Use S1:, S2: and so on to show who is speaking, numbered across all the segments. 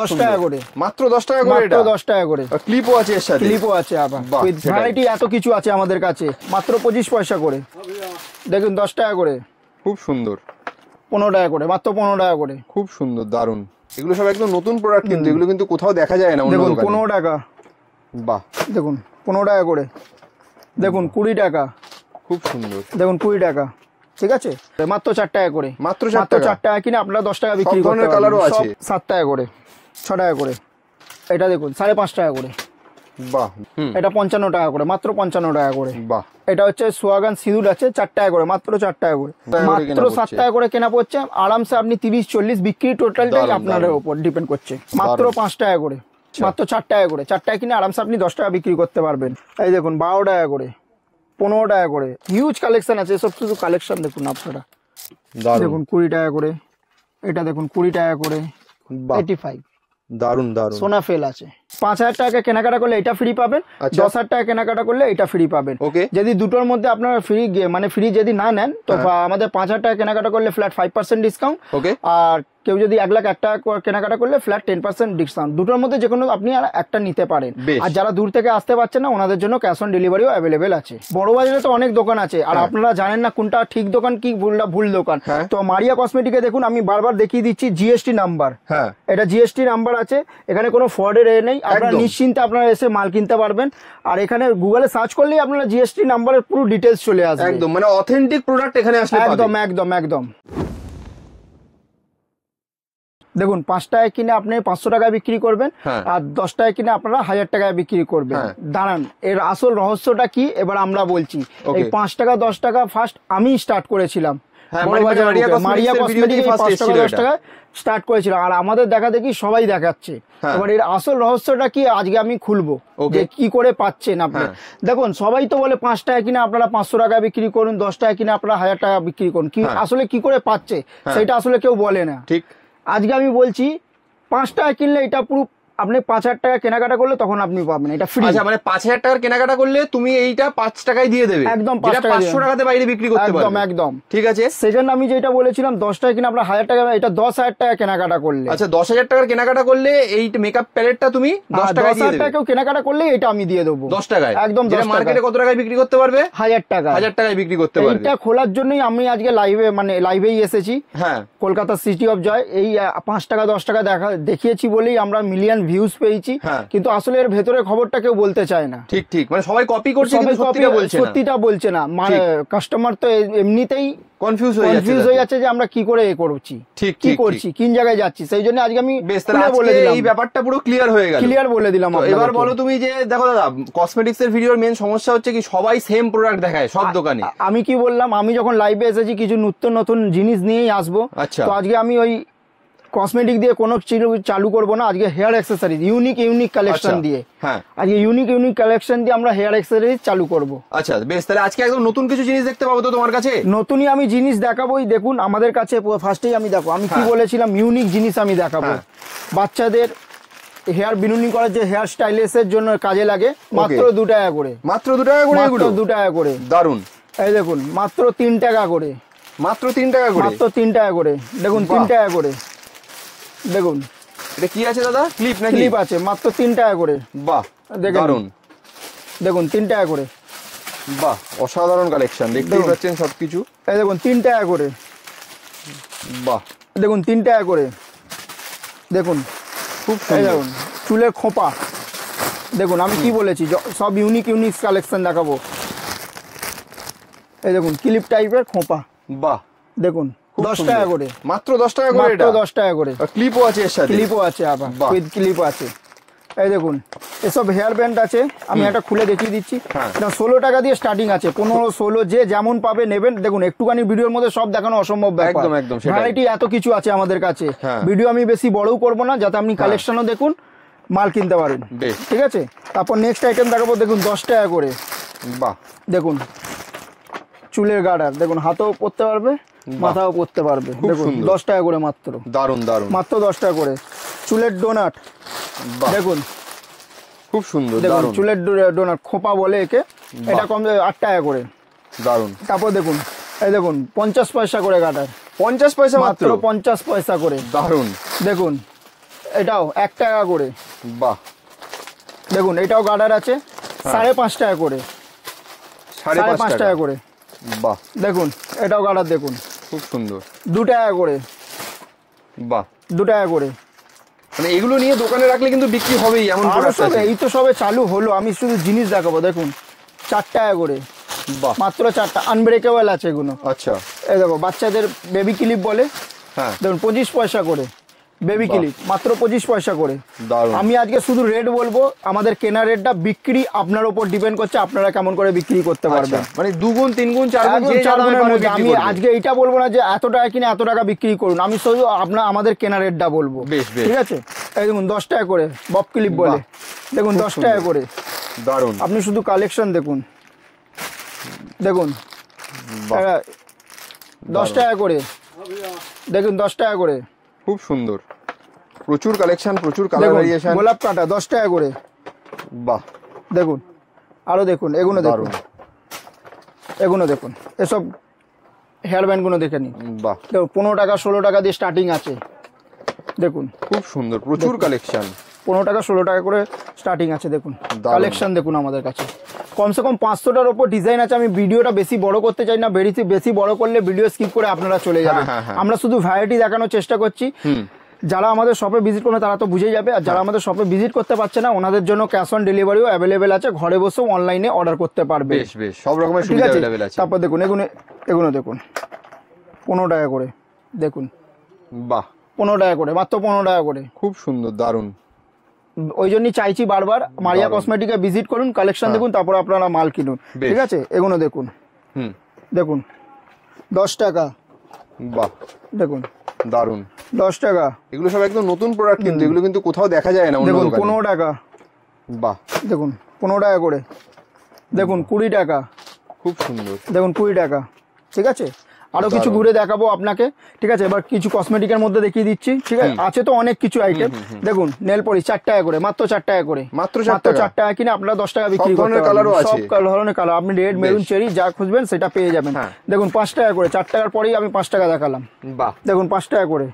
S1: দশ টাকা করে মাত্র দশ টাকা করে মাত্র দশ টাকা করে ক্লিপও আছে এর সাথে ক্লিপও আছে আবার ভ্যারাইটি এত কিছু আছে আমাদের কাছে মাত্র পঁচিশ পয়সা করে দেখুন দশ টাকা করে খুব সুন্দর পনেরো টাকা করে মাত্র পনেরো টাকা করে খুব সুন্দর দারুণ এগুলো সব একদম নতুন প্রোডাক্ট কিন্তু এগুলো কিন্তু কোথাও দেখা যায় না দেখুন পনেরো টাকা বাহ দেখুন পনেরো টাকা করে দেখুন কুড়ি টাকা খুব সুন্দর দেখুন কুড়ি টাকা ঠিক আছে মাত্র চার টাকা করে মাত্র চার টাকা কিনে আপনারা দশ টাকা বিক্রি করেন কালারও আছে সাত টাকা করে ছ টাকা করে এটা দেখুন সাড়ে পাঁচ টাকা করে বাহ এটা পঞ্চান্ন টাকা করে মাত্র পঞ্চান্ন টাকা করে বাহ এটা হচ্ছে সোয়াগান সিঁদুর আছে চার টাকা করে মাত্র চার টাকা করে মাত্র সাত টাকা করে কেনা পড়ছে আরামসে আপনি তিরিশ চল্লিশ বিক্রি টোটালটাই আপনার উপর ডিপেন্ড করছে মাত্র পাঁচ টাকা করে আচ্ছা। মাত্র চার টাকা করে চার টাকা কিনে আরামসে আপনি দশ টাকা বিক্রি করতে পারবেন এই দেখুন বারো টাকা করে পনেরো টাকা করে হিউজ কালেকশন আছে এসব শুধু কালেকশন দেখুন আপনারা দেখুন কুড়ি টাকা করে এটা দেখুন কুড়ি টাকা করে এইটি ফাইভ
S2: દારૂન દારૂન સોના
S1: ફેલા છે পাঁচ হাজার টাকা কেনাকাটা করলে এটা ফ্রি পাবেন আচ্ছা। দশ হাজার টাকা কেনাকাটা করলে এটা ফ্রি পাবেন ওকে যদি দুটোর মধ্যে আপনারা ফ্রি মানে ফ্রি যদি না নেন তো হ্যাঁ। আমাদের পাঁচ হাজার টাকা কেনাকাটা করলে flat five percent discount okay আর কেউ যদি এক লাখ একটা কেনাকাটা করলে ফ্ল্যাট টেন পার্সেন্ট ডিসকাউন্ট দুটোর মধ্যে যে কোনো আপনি আর একটা নিতে পারেন আর যারা দূর থেকে আসতে পারছে না ওনাদের জন্য ক্যাশ অন ডেলিভারিও অ্যাভেলেবেল আছে বড় বাজারে তো অনেক দোকান আছে আর হ্যাঁ। আপনারা জানেন না কোনটা ঠিক দোকান কি ভুলটা ভুল দোকান হ্যাঁ। তো মারিয়া কসমেটিকে দেখুন আমি বারবার দেখিয়ে দিচ্ছি জিএসটি নাম্বার এটা জিএসটি নাম্বার আছে এখানে কোনো ফ্রডের এ নেই নেই আপনারা নিশ্চিন্তে আপনারা এসে মাল কিনতে পারবেন আর এখানে গুগলে সার্চ করলেই আপনারা জিএসটি নাম্বারের পুরো ডিটেলস চলে আসবে একদম মানে অথেন্টিক প্রোডাক্ট এখানে আসলে একদম একদম একদম দেখুন পাঁচ টাকায় কিনে আপনি পাঁচশো টাকায় বিক্রি করবেন হ্যাঁ। আর দশ টাকায় কিনে আপনারা হাজার টাকায় বিক্রি করবেন হ্যাঁ। দাঁড়ান এর আসল রহস্যটা কি এবার আমরা বলছি এই পাঁচ টাকা দশ টাকা ফার্স্ট আমি স্টার্ট করেছিলাম হ্যাঁ, হ্যাঁ। আজকে আমি খুলবো যে কি করে পাচ্ছেন হ্যাঁ। দেখুন সবাই তো বলে পাঁচ টাকা কিনে আপনারা পাঁচশো টাকা বিক্রি করুন দশ টাকা কিনে আপনারা হাজার টাকা বিক্রি করুন কি আসলে কি করে পাচ্ছে সেটা আসলে কেউ বলে না ঠিক আজকে আমি বলছি পাঁচ টাকা কিনলে এটা পুরো আপনি পাঁচ হাজার টাকা কেনাকাটা করলে তখন আপনি পাবেন এটা ফ্রি আচ্ছা মানে পাঁচ হাজার টাকার কেনাকাটা করলে তুমি এইটা পাঁচ টাকায় দিয়ে দেবে একদম পাঁচশো টাকাতে বাইরে বিক্রি করতে একদম একদম ঠিক আছে সেজন্য আমি যেটা বলেছিলাম দশ টাকা কিনে আপনার হাজার টাকা এটা দশ হাজার টাকা কেনাকাটা করলে আচ্ছা দশ হাজার টাকার কেনাকাটা করলে এই মেকআপ প্যালেটটা তুমি হ্যাঁ, দশ টাকা হাজার কেনাকাটা করলে এটা আমি দিয়ে দেবো দশ টাকায় একদম মার্কেটে কত টাকায় বিক্রি করতে পারবে হাজার টাকা হাজার
S2: টাকায় বিক্রি করতে পারবে এটা
S1: খোলার জন্যই আমি আজকে লাইভে মানে লাইভেই এসেছি হ্যাঁ কলকাতা সিটি অফ জয় এই পাঁচ টাকা দশ টাকা দেখা দেখিয়েছি বলেই আমরা মিলিয়ন ভিউজ পেয়েছি হ্যাঁ। কিন্তু আসলে এর ভেতরে খবরটা কেউ বলতে চায় না
S2: ঠিক ঠিক মানে সবাই কপি করছে কিন্তু সত্যিটা বলছে সত্যিটা
S1: বলছে না মানে কাস্টমার তো এমনিতেই কনফিউজ হয়ে যাচ্ছে কনফিউজ হয়ে যাচ্ছে যে আমরা কি করে এ করছি ঠিক কি করছি কোন জায়গায় যাচ্ছি সেই জন্য আজকে আমি বলে দিলাম এই ব্যাপারটা পুরো ক্লিয়ার হয়ে গেল ক্লিয়ার বলে দিলাম এবার বলো তুমি যে দেখো দাদা কসমেটিক্স এর ভিডিওর মেন সমস্যা হচ্ছে কি সবাই সেম প্রোডাক্ট দেখায় সব দোকানে আমি কি বললাম আমি যখন লাইভে এসেছি কিছু নতুন নতুন জিনিস নিয়েই আসবো আচ্ছা। তো আজকে আমি ওই কসমেটিক দিয়ে কোনো চালু করবো না আজকে hair accessories unique unique collection দিয়ে হ্যাঁ। আজকে ইউনিক ইউনিক কালেকশন দিয়ে আমরা হেয়ার এক্সেসারিজ চালু করব আচ্ছা বেশ তাহলে আজকে একদম নতুন কিছু জিনিস দেখতে পাবো তো তোমার কাছে নতুনই আমি জিনিস দেখাবোই দেখুন আমাদের কাছে ফার্স্টেই আমি দেখো আমি কি হ্যাঁ। বলেছিলাম ইউনিক জিনিস আমি দেখাবো হ্যাঁ। বাচ্চাদের হেয়ার বিনুনি করার যে হেয়ার স্টাইলিশের জন্য কাজে লাগে মাত্র দু টাকা করে মাত্র দু টাকা করে দু টাকা করে দারুন এই দেখুন মাত্র তিন টাকা করে মাত্র তিন টাকা করে মাত্র তিন টাকা করে দেখুন তিন টাকা করে দেখুন এটা কি আছে দাদা ক্লিপ না ক্লিপ আছে মাত্র তিন টাকা করে বাহ দারুন দেখুন তিন টাকা করে
S2: বাহ অসাধারণ কালেকশন দেখতেই পাচ্ছেন কিছু
S1: এই দেখুন তিন টাকা করে বাহ দেখুন তিন টাকা করে দেখুন খুব দেখুন চুলের খোপা দেখুন আমি কি বলেছি সব ইউনিক ইউনিক কালেকশন দেখাবো এই দেখুন ক্লিপ টাইপের খোপা বাহ দেখুন দশ টাকা করে মাত্র দশ টাকা করে মাত্র দশ টাকা করে ক্লিপও আছে এর সাথে ক্লিপও আছে আবার উইথ ক্লিপ আছে এই দেখুন এসব হেয়ার ব্যান্ড আছে আমি একটা খুলে দেখিয়ে দিচ্ছি না হ্যাঁ। ষোলো টাকা দিয়ে স্টার্টিং আছে পনেরো ষোলো যে যেমন পাবে নেবেন দেখুন একটুখানি ভিডিওর মধ্যে সব দেখানো অসম্ভব একদম একদম ভ্যারাইটি এত কিছু আছে আমাদের কাছে ভিডিও হ্যাঁ। আমি বেশি বড়ও করবো না যাতে আপনি কালেকশনও হ্যাঁ। দেখুন মাল কিনতে পারেন ঠিক আছে তারপর নেক্সট আইটেম দেখাবো দেখুন দশ টাকা করে বাহ দেখুন চুলের গার্ডার দেখুন হাতেও পরতে পারবে মাথাও করতে পারবে দেখুন দশ টাকা করে মাত্র দারুন দারুন মাত্র দশ টাকা করে চুলের ডোনাট দেখুন খুব সুন্দর দারুন চুলের ডোনাট খোপা বলে একে এটা কম আট টাকা করে দারুন তারপর দেখুন এই দেখুন পঞ্চাশ পয়সা করে কাটার পঞ্চাশ পয়সা মাত্র পঞ্চাশ পয়সা করে দারুন দেখুন এটাও এক টাকা করে বাহ দেখুন এটাও গার্ডার আছে হ্যাঁ। সাড়ে পাঁচ টাকা করে
S2: সাড়ে পাঁচ টাকা করে
S1: বাহ দেখুন এটাও কাটার দেখুন খুব সুন্দর দু টাকা করে বাহ দু টাকা করে মানে এগুলো নিয়ে দোকানে রাখলে কিন্তু বিক্রি হবেই এমন এই তো সবে চালু হলো আমি শুধু জিনিস দেখাবো দেখুন চার টাকা করে মাত্র চারটা আনব্রেকেবল আছে এগুলো আচ্ছা এই দেখো বাচ্চাদের বেবি ক্লিপ বলে হ্যাঁ দেখুন পঁচিশ পয়সা করে বেবি ক্লিক মাত্র পঁচিশ পয়সা করে আমি আজকে শুধু রেট বলবো আমাদের কেনা রেটটা বিক্রি আপনার উপর ডিপেন্ড করছে আপনারা কেমন করে বিক্রি করতে আচ্ছা। পারবেন মানে দুগুণ তিনগুণ চারগুণ চারগুণের মধ্যে আমি আজকে এটা বলবো না যে এত টাকা কিনে এত টাকা বিক্রি করুন আমি শুধু আপনার আমাদের কেনা রেটটা বলবো ঠিক আছে এই দেখুন দশ টাকা করে বব ক্লিপ বলে দেখুন দশ টাকা করে দারুন আপনি শুধু কালেকশন দেখুন দেখুন দশ টাকা করে দেখুন দশ টাকা করে খুব সুন্দর প্রচুর কালেকশন প্রচুর কালার ভেরিয়েশন গোলাপ কাটা দশ টাকা করে বাহ দেখুন আরও দেখুন এগুলো দেখুন এগুলো দেখুন এসব হেয়ার ব্যান্ডগুলো দেখে নিন বাহ পনেরো টাকা ষোলো টাকা দিয়ে স্টার্টিং আছে দেখুন খুব সুন্দর প্রচুর কালেকশন পনেরো টাকা ষোলো টাকা করে স্টার্টিং আছে দেখুন কালেকশন দেখুন আমাদের কাছে কমসে কম পাঁচশোটার ওপর ডিজাইন আছে আমি ভিডিওটা বেশি বড় করতে চাই না বেশি বেশি বড় করলে ভিডিও স্কিপ করে আপনারা চলে যাবেন হ্যাঁ, হ্যাঁ, হ্যাঁ। আমরা শুধু ভ্যারাইটি দেখানোর চেষ্টা করছি যারা আমাদের শপে ভিজিট করবে তারা তো বুঝে যাবে আর যারা আমাদের শপে ভিজিট করতে পারছে না ওনাদের জন্য ক্যাশ অন ডেলিভারিও অ্যাভেলেবেল আছে ঘরে বসেও অনলাইনে অর্ডার করতে পারবে সব রকমের সুবিধা অ্যাভেলেবেল আছে তারপর দেখুন এগুলো এগুলো দেখুন পনেরো টাকা করে দেখুন বাহ পনেরো টাকা করে মাত্র পনেরো টাকা করে খুব সুন্দর দারুণ ওই জন্যই চাইছি বারবার মারিয়া কসমেটিকে ভিজিট করুন কালেকশন হ্যাঁ। দেখুন তারপর আপনারা মাল কিনুন ঠিক আছে এগুলো দেখুন দেখুন দশ টাকা বাহ দেখুন দারুন দশ টাকা এগুলো সব একদম নতুন প্রোডাক্ট কিন্তু এগুলো কিন্তু কোথাও দেখা যায় না দেখুন পনেরো টাকা বাহ দেখুন পনেরো টাকা করে দেখুন কুড়ি টাকা খুব সুন্দর দেখুন কুড়ি টাকা ঠিক আছে আরো কিছু ঘুরে দেখাবো আপনাকে ঠিক আছে এবার কিছু কসমেটিকের মধ্যে দেখিয়ে দিচ্ছি ঠিক আছে আছে তো অনেক কিছু আইটেম দেখুন নেল পলিশ চার টাকা করে মাত্র চার টাকা করে মাত্র মাত্র চার টাকা কিনে আপনারা দশ টাকা বিক্রি সব ধরনের কালার আপনি রেড মেরুন চেরি যা খুঁজবেন সেটা পেয়ে যাবেন হ্যাঁ। দেখুন পাঁচ টাকা করে চার টাকার পরেই আমি পাঁচ টাকা দেখালাম দেখুন পাঁচ টাকা করে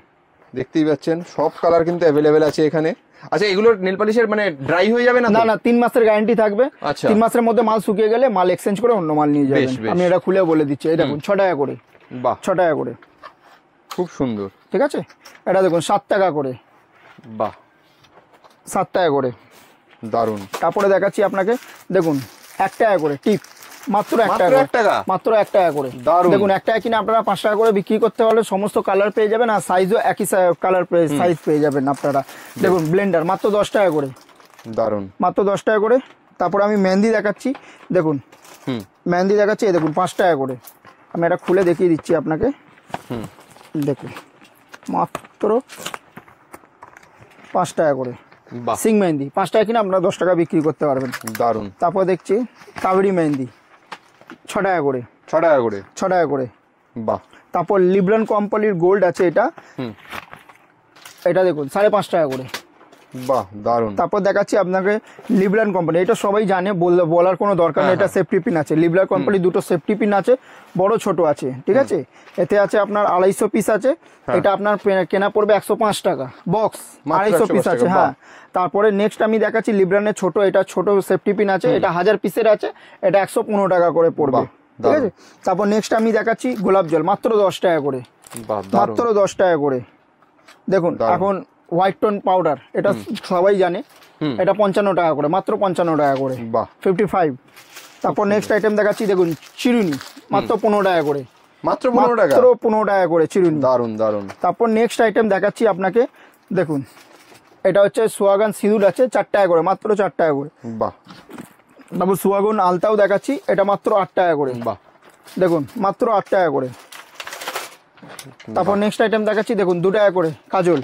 S1: দেখতেই পাচ্ছেন সব কালার কিন্তু অ্যাভেলেবেল আছে এখানে
S2: আচ্ছা এগুলো নেল পলিশের মানে ড্রাই হয়ে যাবে না না না
S1: তিন মাসের গ্যারান্টি থাকবে আচ্ছা। তিন মাসের মধ্যে মাল শুকিয়ে গেলে মাল এক্সচেঞ্জ করে অন্য মাল নিয়ে যাবেন আমি এটা খুলে বলে দিচ্ছি এই দেখুন ছ টাকা করে বাহ ছ টাকা করে খুব সুন্দর ঠিক আছে এটা দেখুন সাত টাকা করে বাহ সাত টাকা করে দারুণ তারপরে দেখাচ্ছি আপনাকে দেখুন এক টাকা করে টিপ মাত্র মাত্র দেখুন আপনারা পাঁচ টাকা করে বিক্রি করতে সমস্ত কালার পেয়ে যাবেন আর সাইজও একই কালার সাইজ পেয়ে যাবেন আপনারা দেখুন ব্লেন্ডার মাত্র দশ টাকা করে দারুণ মাত্র দশ টাকা করে আমি মেহেন্দি দেখাচ্ছি দেখুন মেহেন্দি দেখাচ্ছি দেখুন পাঁচ টাকা করে আমি এটা খুলে দেখিয়ে দিচ্ছি আপনাকে দেখুন মাত্র পাঁচ টাকা করে সিং মেহেন্দি পাঁচ টাকা কিনে আপনারা দশ টাকা বিক্রি করতে পারবেন দারুন তারপর দেখছি কাবেরি মেহেন্দি ছ টাকা করে ছ টাকা করে ছ টাকা করে বাহ তারপর লিবলন কোম্পানির গোল্ড আছে এটা এটা দেখুন সাড়ে পাঁচ টাকা করে বাহ দারুন তারপর দেখাচ্ছি আপনাকে লিবলান কোম্পানি এটা সবাই জানে বলার কোনো দরকার নেই হ্যাঁ, এটা সেফটি হ্যাঁ। পিন আছে লিবলান কোম্পানি দুটো সেফটি পিন আছে বড় ছোট আছে ঠিক আছে এতে আছে আপনার আড়াইশো পিস আছে হ্যাঁ। এটা আপনার কেনা পড়বে একশো পাঁচ টাকা বক্স আড়াইশো পিস আছে হ্যাঁ তারপরে নেক্সট আমি দেখাচ্ছি লিবলানের ছোট এটা ছোট সেফটি পিন আছে এটা হাজার পিসের আছে এটা একশো পনেরো টাকা করে পড়বে ঠিক আছে তারপর নেক্সট আমি দেখাচ্ছি গোলাপ জল মাত্র দশ টাকা করে মাত্র দশ টাকা করে দেখুন এখন হোয়াইট টোন পাউডার এটা সবাই জানে এটা পঞ্চান্ন টাকা করে মাত্র পঞ্চান্ন টাকা করে ফিফটি ফাইভ তারপর নেক্সট আইটেম দেখাচ্ছি দেখুন চিরুনি মাত্র পনেরো টাকা করে মাত্র পনেরো টাকা মাত্র পনেরো টাকা করে চিরুনি দারুন দারুন তারপর নেক্সট আইটেম দেখাচ্ছি আপনাকে দেখুন এটা হচ্ছে সোয়াগান সিঁদুর আছে চার টাকা করে মাত্র চার টাকা করে বাহ তারপর সোয়াগন আলতাও দেখাচ্ছি এটা মাত্র আট টাকা করে বাহ দেখুন মাত্র আট টাকা করে তারপর নেক্সট আইটেম দেখাচ্ছি দেখুন দু টাকা করে কাজল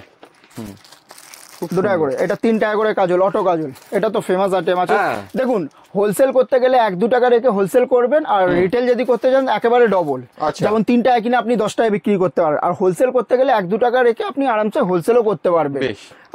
S1: দু টাকা করে এটা তিন টাকা করে কাজল অটো কাজল এটা তো ফেমাস আইটেম আছে হ্যাঁ। দেখুন হোলসেল করতে গেলে এক দু টাকা রেখে হোলসেল করবেন আর রিটেল যদি করতে চান একেবারে ডবল আচ্ছা। যেমন কিনে আপনি দশ টাকায় বিক্রি করতে পারেন আর হোলসেল করতে গেলে এক দু টাকা রেখে আপনি আরামসে হোলসেলও করতে পারবেন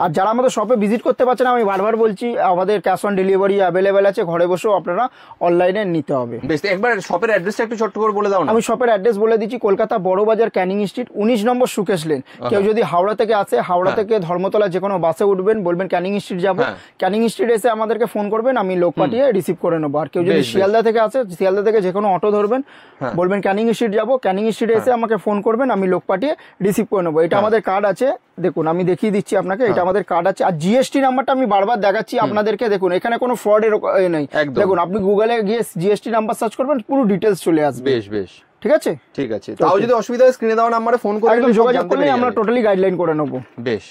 S1: আর যারা আমাদের শপে ভিজিট করতে পারছেন আমি বারবার বলছি আমাদের ক্যাশ অন ডেলিভারি অ্যাভেলেবেল আছে ঘরে বসেও আপনারা অনলাইনে নিতে হবে বেশ একবার শপের অ্যাড্রেসটা একটু ছোট্ট করে বলে দাও আমি শপের অ্যাড্রেস বলে দিচ্ছি কলকাতা বড়বাজার ক্যানিং স্ট্রিট উনিশ নম্বর সুকেশ লেন কেউ যদি হাওড়া থেকে আসে হাওড়া হ্যাঁ। থেকে ধর্মতলা যে কোনো বাসে উঠবেন বলবেন ক্যানিং স্ট্রিট যাবো ক্যানিং স্ট্রিট এসে আমাদেরকে ফোন করবেন আমি লোক পাঠিয়ে রিসিভ করে নেবো আর কেউ যদি শিয়ালদা থেকে আসে শিয়ালদা থেকে যে কোনো অটো ধরবেন হ্যাঁ। বলবেন ক্যানিং স্ট্রিট যাবো ক্যানিং স্ট্রিট এসে হ্যাঁ। আমাকে ফোন করবেন আমি লোক পাঠিয়ে রিসিভ করে নেবো এটা আমাদের কার্ড আছে দেখুন আমি দেখিয়ে দিচ্ছি আপনাকে এটা হ্যাঁ। আমাদের কার্ড আছে আর জিএসটি নাম্বারটা আমি বারবার দেখাচ্ছি আপনাদেরকে দেখুন এখানে কোনো ফ্রডের নেই দেখুন আপনি গুগলে গিয়ে জিএসটি নাম্বার সার্চ করবেন পুরো ডিটেলস চলে আসবে বেশ বেশ ঠিক আছে ঠিক আছে তাও যদি
S2: অসুবিধা হয় স্ক্রিনে দেওয়া নাম্বারে
S1: ফোন করে একদম যোগাযোগ করলে আমরা টোটালি গাইডলাইন করে নেবো বেশ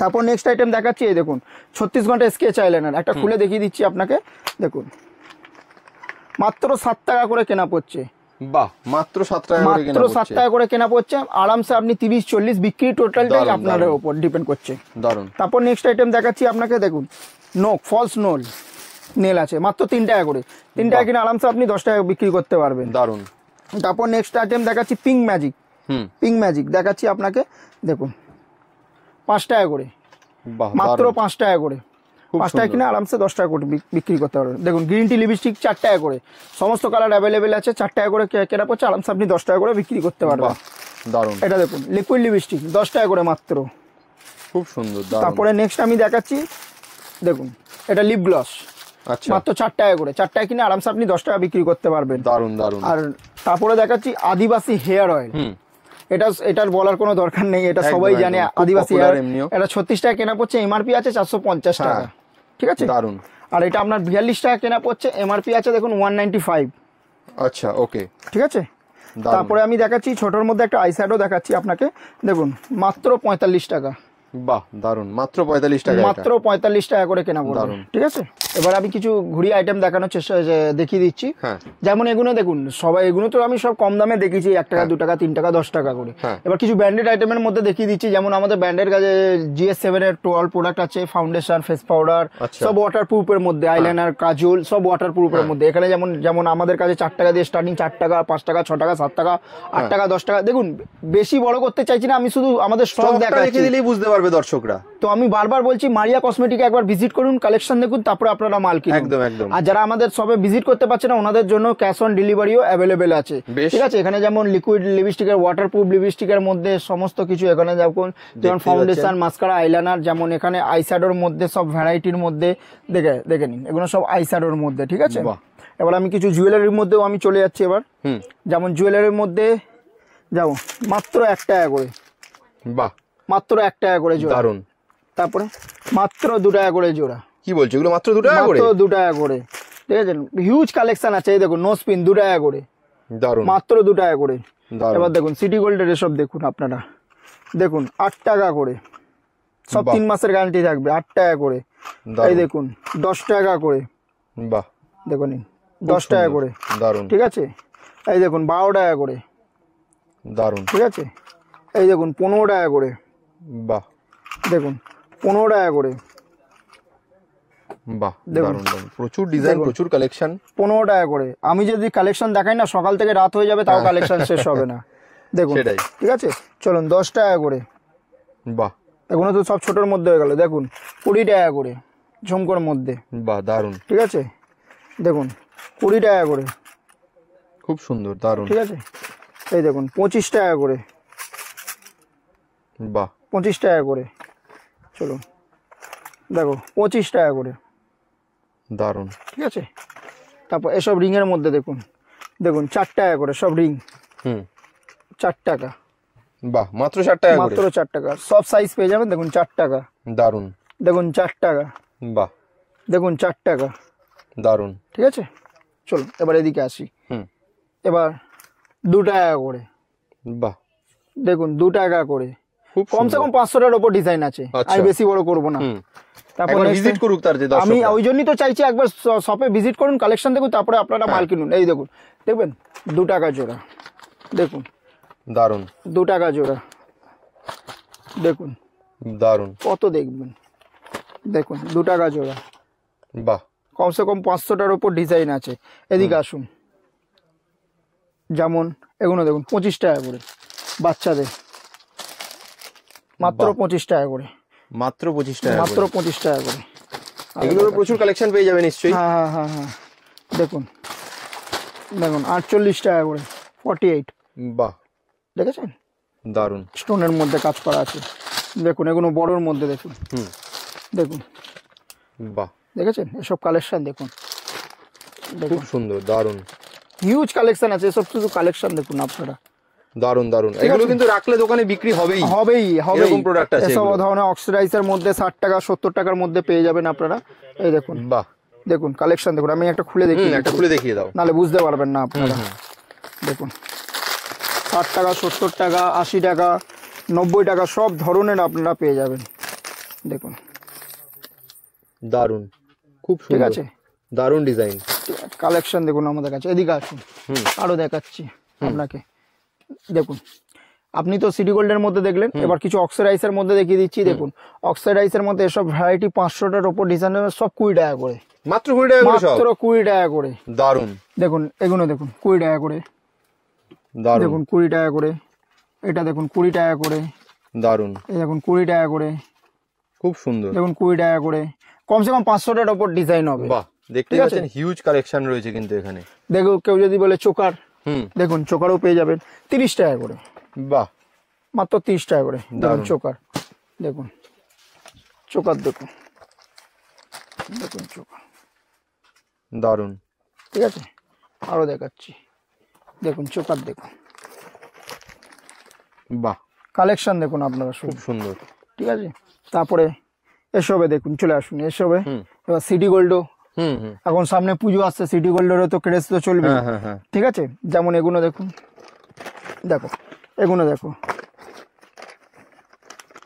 S1: তারপর নেক্সট আইটেম দেখাচ্ছি এই দেখুন ছত্রিশ ঘন্টা স্কেচ আইল্যান্ডার একটা খুলে দেখিয়ে দিচ্ছি আপনাকে দেখুন মাত্র সাত টাকা করে কেনা পড়ছে বাহ মাত্র সাত টাকা মাত্র সাত টাকা করে কেনা পড়ছে আরামসে আপনি তিরিশ চল্লিশ বিক্রি আপনার ডিপেন্ড করছে দারুন তারপর নেক্সট আইটেম দেখাচ্ছি আপনাকে দেখুন ফলস নোল নেল আছে মাত্র তিন টাকা করে আরামসে আপনি দশ টাকা বিক্রি করতে পারবেন তারপর নেক্সট আইটেম দেখাচ্ছি পিঙ্ক ম্যাজিক পিঙ্ক ম্যাজিক দেখাচ্ছি আপনাকে দেখুন পাঁচ টাকা করে মাত্র পাঁচ টাকা করে পাঁচ টাকা কিনে আরামসে দশ টাকা করে বিক্রি করতে পারবেন দেখুন গ্রিন টি লিপস্টিক চার টাকা করে সমস্ত কালার অ্যাভেলেবেল আছে চার টাকা করে কেনা পড়ছে আরামসে আপনি দশ টাকা করে বিক্রি করতে পারবেন দারুণ এটা দেখুন লিকুইড লিপস্টিক দশ টাকা করে মাত্র খুব সুন্দর তারপরে নেক্সট আমি দেখাচ্ছি দেখুন এটা লিপ গ্লস আচ্ছা মাত্র চার টাকা করে চার টাকা কিনে আরামসে আপনি দশ টাকা বিক্রি করতে পারবেন দারুন দারুন আর তারপরে দেখাচ্ছি আদিবাসী হেয়ার অয়েল এটা এটার বলার কোনো দরকার নেই এটা সবাই জানে আদিবাসী এটা ছত্রিশ টাকা কেনা পড়ছে এমআরপি আছে চারশো পঞ্চাশ হ্যাঁ। টাকা ঠিক আছে দারুন আর এটা আপনার বিয়াল্লিশ টাকা কেনা পড়ছে এমআরপি আছে দেখুন ওয়ান ফাইভ আচ্ছা ওকে ঠিক আছে তারপরে আমি দেখাচ্ছি ছোটোর মধ্যে একটা আইস্যাডও দেখাচ্ছি আপনাকে দেখুন মাত্র পঁয়তাল্লিশ টাকা
S2: বাহ দারুন মাত্র পঁয়তাল্লিশ টাকা মাত্র
S1: পঁয়তাল্লিশ টাকা করে কেনা পড়বে ঠিক আছে এবার আমি কিছু ঘুরিয়ে আইটেম দেখানোর চেষ্টা দেখিয়ে দিচ্ছি হ্যাঁ। যেমন এগুলো দেখুন সবাই এগুলো তো আমি সব কম দামে দেখেছি এক টাকা হ্যাঁ। দু টাকা তিন টাকা দশ টাকা করে হ্যাঁ। এবার কিছু ব্র্যান্ডেড আইটেমের মধ্যে দেখিয়ে দিচ্ছি যেমন আমাদের ব্র্যান্ডের কাছে জিএস সেভেন এর টোয়াল প্রোডাক্ট আছে ফাউন্ডেশন ফেস পাউডার সব ওয়াটার প্রুফের মধ্যে আইলাইনার কাজল সব ওয়াটার এর মধ্যে এখানে যেমন যেমন আমাদের কাছে চার টাকা দিয়ে স্টার্টিং চার টাকা পাঁচ টাকা ছ টাকা সাত টাকা আট টাকা দশ টাকা দেখুন বেশি বড় করতে চাইছি না আমি শুধু আমাদের স্টক দেখা দিলেই
S2: বুঝতে পারবেন পারবে দর্শকরা
S1: তো আমি বারবার বলছি মারিয়া কসমেটিক একবার ভিজিট করুন কালেকশন দেখুন তারপরে আপনারা মাল কিনুন একদম একদম আর যারা আমাদের সবে ভিজিট করতে পারছে না ওনাদের জন্য ক্যাশ অন ডেলিভারিও অ্যাভেলেবেল আছে ঠিক আছে এখানে যেমন লিকুইড লিপস্টিকের ওয়াটারপ্রুফ লিপস্টিকের মধ্যে সমস্ত কিছু এখানে যেমন যেমন ফাউন্ডেশন মাস্কারা আইলানার যেমন এখানে আইস্যাডোর মধ্যে সব ভ্যারাইটির মধ্যে দেখে দেখে নিন এগুলো সব আইস্যাডোর মধ্যে ঠিক আছে এবার আমি কিছু জুয়েলারির মধ্যেও আমি চলে যাচ্ছি এবার যেমন জুয়েলারির মধ্যে যাবো মাত্র এক টাকা করে বাহ মাত্র এক টাকা করে জোড়া দারুন তারপরে মাত্র দু টাকা করে জোড়া কি বলছো এগুলো মাত্র দু টাকা করে দু টাকা করে ঠিক আছে হিউজ কালেকশন আছে এই দেখুন নো স্পিন দু টাকা করে দারুন মাত্র দু টাকা করে এবার দেখুন সিটি গোল্ডের এসব দেখুন আপনারা দেখুন আট টাকা করে সব তিন মাসের গ্যারান্টি থাকবে আট টাকা করে এই দেখুন দশ টাকা করে বাহ দেখুন দশ টাকা করে দারুন ঠিক আছে এই দেখুন বারো টাকা করে দারুন ঠিক আছে এই দেখুন পনেরো টাকা করে বাহ দেখুন পনেরো টাকা করে বাহ দেখুন
S2: প্রচুর ডিজাইন প্রচুর
S1: কালেকশন পনেরো টাকা করে আমি যদি কালেকশন দেখাই না সকাল থেকে রাত হয়ে যাবে হ্যাঁ। শেষ হবে না দেখুন ঠিক আছে চলুন দশ টাকা করে তো সব ছোটোর মধ্যে হয়ে দেখুন কুড়ি টাকা করে ঝুমকোর মধ্যে দারুণ ঠিক আছে দেখুন কুড়ি টাকা করে
S2: খুব সুন্দর দারুণ ঠিক আছে
S1: এই দেখুন পঁচিশ টাকা করে বাহ পঁচিশ টাকা করে চলো দেখো পঁচিশ টাকা করে দারুণ ঠিক আছে তারপর এসব রিংয়ের মধ্যে দেখুন দেখুন চার টাকা করে সব রিং হুম চার টাকা বাহ মাত্র চার টাকা মাত্র চার টাকা সব সাইজ পেয়ে যাবেন দেখুন চার টাকা দারুণ দেখুন চার টাকা বাহ দেখুন চার টাকা দারুণ ঠিক আছে চলো এবার এদিকে আসি হুম এবার দু টাকা করে বাহ দেখুন দু টাকা করে খুব কমসে কম পাঁচশোটার টাকার ওপর ডিজাইন আছে আমি আচ্ছা। বেশি বড় করবো না তারপরে ভিজিট করুক
S2: তার যে আমি ওই
S1: জন্যই তো চাইছি একবার শপে ভিজিট করুন কালেকশন দেখুন তারপরে আপনারা হ্যাঁ। মাল কিনুন এই দেখুন দেখবেন দু টাকা জোড়া দেখুন দারুন দু টাকা জোড়া দেখুন দারুন কত দেখবেন দেখুন দু টাকা জোড়া বাহ কমসে কম পাঁচশোটার ওপর ডিজাইন আছে এদিকে আসুন যেমন এগুলো দেখুন পঁচিশ টাকা করে বাচ্চাদের মাত্র পঁচিশ টাকা করে
S2: মাত্র পঁচিশ টাকা মাত্র
S1: পঁচিশ টাকা করে এগুলোর প্রচুর কালেকশন পেয়ে যাবে নিশ্চয়ই হ্যাঁ হ্যাঁ হ্যাঁ হ্যাঁ দেখুন দেখুন আটচল্লিশ টাকা করে ফর্টি এইট বাহ দেখেছেন দারুন স্টোনের মধ্যে কাজ করা আছে দেখুন এগুলো বড়োর মধ্যে দেখুন দেখুন বাহ দেখেছেন এসব কালেকশন দেখুন
S2: খুব সুন্দর দারুন
S1: হিউজ কালেকশন আছে এসব শুধু কালেকশন দেখুন আপনারা
S2: দারুন দারুন এগুলো কিন্তু
S1: রাখলে দোকানে বিক্রি হবেই হবেই হবে এরকম প্রোডাক্ট আছে সব ধরনের অক্সিডাইজার মধ্যে 60 টাকা 70 টাকার মধ্যে পেয়ে যাবেন আপনারা এই দেখুন বাহ দেখুন কালেকশন দেখুন আমি একটা খুলে দেখি একটা খুলে দেখিয়ে দাও নালে বুঝতে পারবেন না আপনারা দেখুন 60 টাকা 70 টাকা 80 টাকা 90 টাকা সব ধরনের আপনারা পেয়ে যাবেন দেখুন
S2: দারুন খুব সুন্দর ঠিক আছে দারুন ডিজাইন
S1: কালেকশন দেখুন আমাদের কাছে এদিকে আসুন আরো দেখাচ্ছি আপনাকে দেখুন আপনি তো সিটি গোল্ডের মধ্যে দেখলেন এবার কিছু অক্সাইডাইসের মধ্যে দেখিয়ে দিচ্ছি দেখুন অক্সাইডাইসের মধ্যে এসব ভ্যারাইটি পাঁচশোটার ওপর ডিজাইন সব কুড়ি টাকা করে মাত্র কুড়ি টাকা করে মাত্র কুড়ি টাকা করে দারুন দেখুন এগুলো দেখুন কুড়ি টাকা করে দেখুন কুড়ি টাকা করে এটা দেখুন কুড়ি টাকা করে দারুন এই দেখুন কুড়ি টাকা করে খুব সুন্দর দেখুন কুড়ি টাকা করে কমসে কম পাঁচশোটার ওপর ডিজাইন হবে বাহ দেখতে পাচ্ছেন
S2: হিউজ কালেকশন রয়েছে কিন্তু এখানে
S1: দেখো কেউ যদি বলে চোকার দেখুন চোকারও পেয়ে যাবেন তিরিশ টাকা করে বাহ মাত্র তিরিশ টাকা করে দেখুন চোকার দেখুন চোকার দেখুন দেখুন চোকার দারুন ঠিক আছে আরও দেখাচ্ছি দেখুন চোকার দেখুন বাহ কালেকশন দেখুন আপনারা খুব সুন্দর ঠিক আছে তারপরে এসবে দেখুন চলে আসুন এসবে এবার সিটি গোল্ডও এখন সামনে পুজো আসছে সিটি গোল্ডেরও তো ক্রেজ তো চলবে হ্যাঁ, হ্যাঁ, হ্যাঁ। ঠিক আছে যেমন এগুলো দেখুন দেখো এগুলো দেখো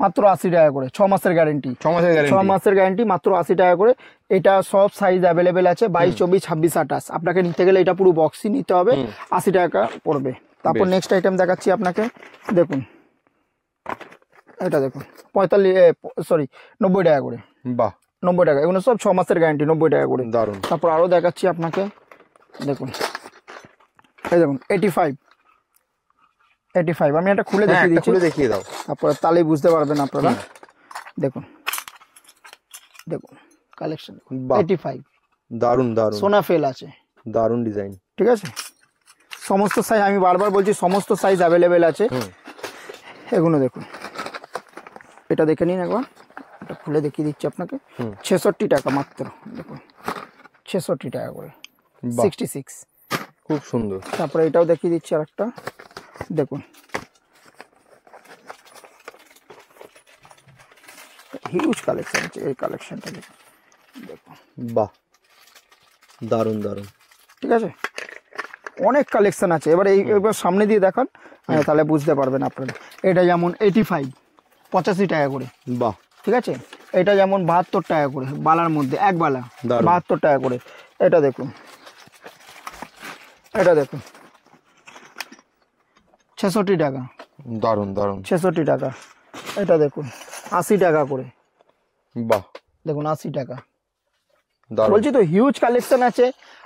S1: মাত্র আশি টাকা করে ছ মাসের গ্যারেন্টি ছ মাসের গ্যারেন্টি ছ মাসের গ্যারেন্টি মাত্র আশি টাকা করে এটা সব সাইজ অ্যাভেলেবেল আছে বাইশ চব্বিশ ছাব্বিশ আঠাশ আপনাকে নিতে গেলে এটা পুরো বক্সই নিতে হবে আশি টাকা পড়বে তারপর নেক্সট আইটেম দেখাচ্ছি আপনাকে দেখুন এটা দেখুন পঁয়তাল্লিশ সরি নব্বই টাকা করে বাহ নব্বই টাকা এগুলো সব ছ মাসের গ্যারান্টি নব্বই টাকা করে দারুন তারপর আরও দেখাচ্ছি আপনাকে দেখুন এই দেখুন এইটি ফাইভ এইটি ফাইভ আমি একটা খুলে হ্যাঁ, দেখিয়ে দিচ্ছি খুলে দেখিয়ে দাও তারপরে তালে বুঝতে পারবেন আপনারা দেখুন দেখুন কালেকশন এইটি ফাইভ
S2: দারুন দারুন সোনা ফেল আছে দারুন ডিজাইন
S1: ঠিক আছে সমস্ত সাইজ আমি বারবার বলছি সমস্ত সাইজ অ্যাভেলেবেল আছে এগুলো দেখুন এটা দেখে নিন একবার একটা খুলে দেখিয়ে দিচ্ছি আপনাকে ছেষট্টি টাকা মাত্র দেখুন ছেষট্টি টাকা করে সিক্সটি সিক্স খুব সুন্দর তারপরে এটাও দেখিয়ে দিচ্ছি আর একটা দেখুন হিউজ কালেকশন আছে এই কালেকশনটা দেখুন
S2: দেখুন বাহ দারুণ দারুণ
S1: ঠিক আছে অনেক কালেকশন আছে এবার এই এবার সামনে দিয়ে দেখান হ্যাঁ, তাহলে বুঝতে পারবেন আপনারা এটা যেমন এইটি ফাইভ পঁচাশি টাকা করে বাহ ঠিক আছে এটা যেমন বাহাত্তর টাকা করে বালার মধ্যে এক বালা বাহাত্তর টাকা করে এটা দেখুন এটা দেখুন ছেষট্টি টাকা দারুন দারুন ছেষট্টি টাকা এটা দেখুন আশি টাকা করে বাহ দেখুন আশি টাকা বলছি তো হিউজ কালেকশন আছে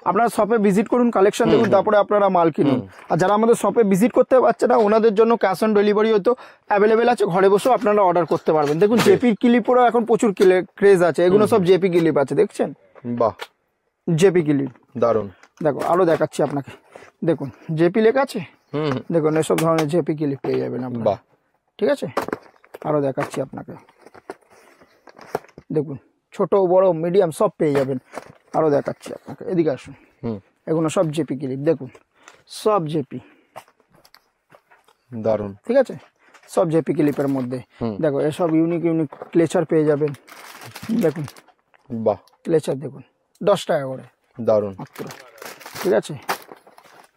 S1: আপনারা শপে ভিজিট করুন কালেকশন দেখুন তারপরে আপনারা মাল কিনুন আর যারা আমাদের শপে ভিজিট করতে পারছে না ওনাদের জন্য ক্যাশ অন ডেলিভারি হয়তো অ্যাভেলেবেল আছে ঘরে বসেও আপনারা অর্ডার করতে পারবেন দেখুন জেপি ক্লিপেরও এখন প্রচুর ক্রেজ আছে এগুলো সব জেপি কিলিপ আছে দেখছেন বাহ জেপি কিলিপ দারুন দেখো আরো দেখাচ্ছি আপনাকে দেখুন জেপি লেখা আছে দেখুন এসব ধরনের জেপি কিলিপ পেয়ে যাবেন আপনারা ঠিক আছে আরো দেখাচ্ছি আপনাকে দেখুন ছোট বড় মিডিয়াম সব পেয়ে যাবেন আরও দেখাচ্ছি আপনাকে এদিকে আসুন এগুলো সব জেপি ক্লিপ দেখুন সব জেপি দারুণ ঠিক আছে সব জেপি ক্লিপের মধ্যে দেখো এসব ইউনিক ইউনিক ক্লেচার পেয়ে যাবেন দেখুন বাহ ক্লেচার দেখুন দশ টাকা করে দারুণ ঠিক আছে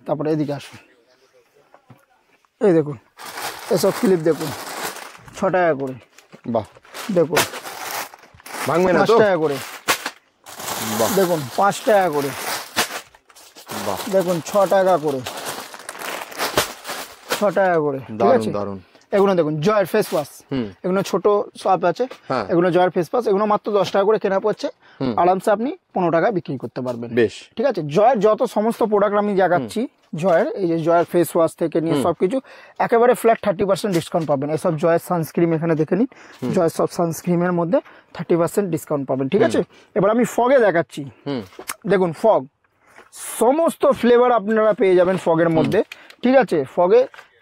S1: তারপরে এদিকে আসুন এই দেখুন এসব ক্লিপ দেখুন ছ টাকা করে বাহ দেখুন
S2: ভাঙবে টাকা করে বাহ দেখুন
S1: 5 টাকা করে বাহ দেখুন 6 টাকা করে 6 টাকা করে এগুলো দেখুন জয়ের ফেস ওয়াশ এগুলো ছোট সাপ আছে হ্যাঁ। এগুলো জয়ের ফেস ওয়াশ এগুলো মাত্র দশ টাকা করে কেনা পড়ছে আরামসে আপনি পনেরো টাকা বিক্রি করতে পারবেন বেশ ঠিক আছে জয়ের যত সমস্ত প্রোডাক্ট আমি দেখাচ্ছি জয়ের এই যে জয়ের ফেস ওয়াশ থেকে নিয়ে সবকিছু একেবারে ফ্ল্যাট থার্টি পার্সেন্ট ডিসকাউন্ট পাবেন এসব জয়ের সানস্ক্রিম এখানে দেখে নিন জয়ের সব সানস্ক্রিমের মধ্যে থার্টি পার্সেন্ট ডিসকাউন্ট পাবেন ঠিক আছে এবার আমি ফগে দেখাচ্ছি দেখুন ফগ সমস্ত ফ্লেভার আপনারা পেয়ে যাবেন ফগের মধ্যে ঠিক আছে ফগে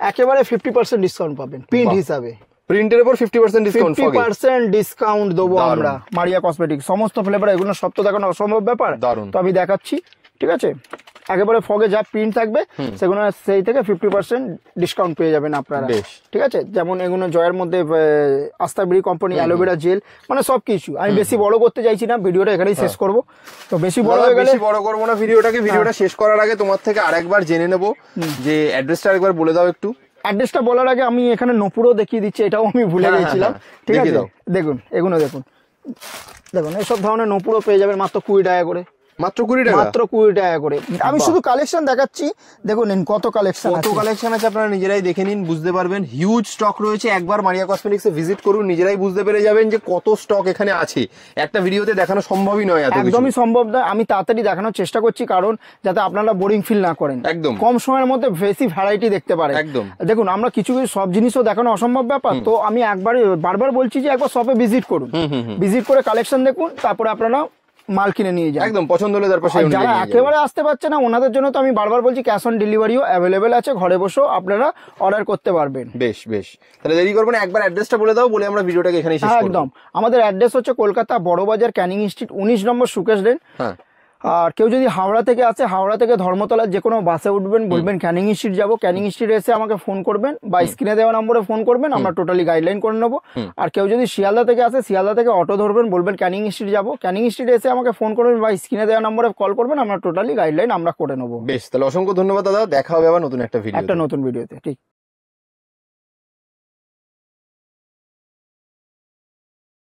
S1: একেবারে ফিফটি পার্সেন্ট ডিসকাউন্ট পাবেন পিন্ট হিসাবে প্রিন্টের উপর পার্সেন্ট ডিসকাউন্ট পার্সেন্ট ডিসকাউন্ট দেবো আমরা মারিয়া কসমেটিক সমস্ত ফ্লেভার এগুলো সব তো দেখানো অসম্ভব ব্যাপার তো আমি দেখাচ্ছি ঠিক আছে একেবারে ফগে যা প্রিন্ট থাকবে সেগুলো সেই থেকে ফিফটি পার্সেন্ট ডিসকাউন্ট পেয়ে যাবেন আপনারা ঠিক আছে যেমন এগুলো জয়ের মধ্যে আস্তাবিড়ি কোম্পানি অ্যালোভেরা জেল মানে সব কিছু আমি বেশি বড় করতে চাইছি না ভিডিওটা এখানেই শেষ হ্যাঁ। করব তো বেশি বড় হয়ে গেলে বড় করবো না ভিডিওটাকে ভিডিওটা হ্যাঁ। শেষ করার আগে তোমার থেকে আরেকবার জেনে নেব যে অ্যাড্রেসটা আরেকবার বলে দাও একটু অ্যাড্রেসটা বলার আগে আমি এখানে নপুরও দেখিয়ে দিচ্ছি এটাও আমি ভুলে হ্যাঁ, হ্যাঁ, গেছিলাম হ্যাঁ, ঠিক আছে দেখুন এগুলো দেখুন দেখুন এসব ধরনের নপুরও পেয়ে যাবেন মাত্র কুড়ি টাকা করে মাত্র কুড়ি টাকা মাত্র কুড়ি টাকা করে আমি শুধু কালেকশন দেখাচ্ছি দেখুন কত কালেকশন কত
S2: কালেকশন আছে আপনারা নিজেরাই দেখে নিন বুঝতে পারবেন হিউজ স্টক রয়েছে
S1: একবার মারিয়া কসমেটিক্সে ভিজিট করুন নিজেরাই বুঝতে পেরে যাবেন যে কত স্টক এখানে আছে একটা ভিডিওতে দেখানো সম্ভবই নয় একদমই সম্ভব নয় আমি তাড়াতাড়ি দেখানোর চেষ্টা করছি কারণ যাতে আপনারা বোরিং ফিল না করেন একদম কম সময়ের মধ্যে বেশি ভ্যারাইটি দেখতে পারেন একদম দেখুন আমরা কিছু কিছু সব জিনিসও দেখানো অসম্ভব ব্যাপার তো আমি একবার বারবার বলছি যে একবার শপে ভিজিট করুন ভিজিট করে কালেকশন দেখুন তারপরে আপনারা মাল কিনে নিয়ে যায় একদম পছন্দ হলে তারপর যারা একেবারে আসতে পারছে না ওনাদের জন্য তো আমি বারবার বলছি ক্যাশ অন ডেলিভারিও অ্যাভেলেবেল আছে ঘরে বসেও আপনারা অর্ডার করতে পারবেন বেশ বেশ তাহলে দেরি করবেন একবার অ্যাড্রেসটা বলে দাও বলে আমরা ভিডিওটাকে এখানে শেষ হ্যাঁ, করব একদম আমাদের অ্যাড্রেস হচ্ছে কলকাতা বড়বাজার ক্যানিং স্ট্রিট 19 নম্বর সুকেশ লেন হ্যাঁ আর কেউ যদি হাওড়া থেকে আসে হাওড়া থেকে ধর্মতলার যে কোনো বাসে উঠবেন বলবেন ক্যানিং স্ট্রিট যাবো ক্যানিং স্ট্রিট এসে আমাকে ফোন করবেন বা স্ক্রিনে দেওয়া নম্বরে ফোন করবেন আমরা টোটালি গাইডলাইন করে নেবো আর কেউ যদি শিয়ালদা থেকে আসে শিয়ালদা থেকে অটো ধরবেন বলবেন ক্যানিং স্ট্রিট যাবো ক্যানিং স্ট্রিট এসে আমাকে ফোন করবেন বা স্ক্রিনে দেওয়া নম্বরে কল করবেন আমরা টোটালি গাইডলাইন আমরা করে নেবো বেশ তাহলে অসংখ্য ধন্যবাদ দাদা দেখা হবে আবার নতুন একটা ভিডিও একটা নতুন ভিডিওতে ঠিক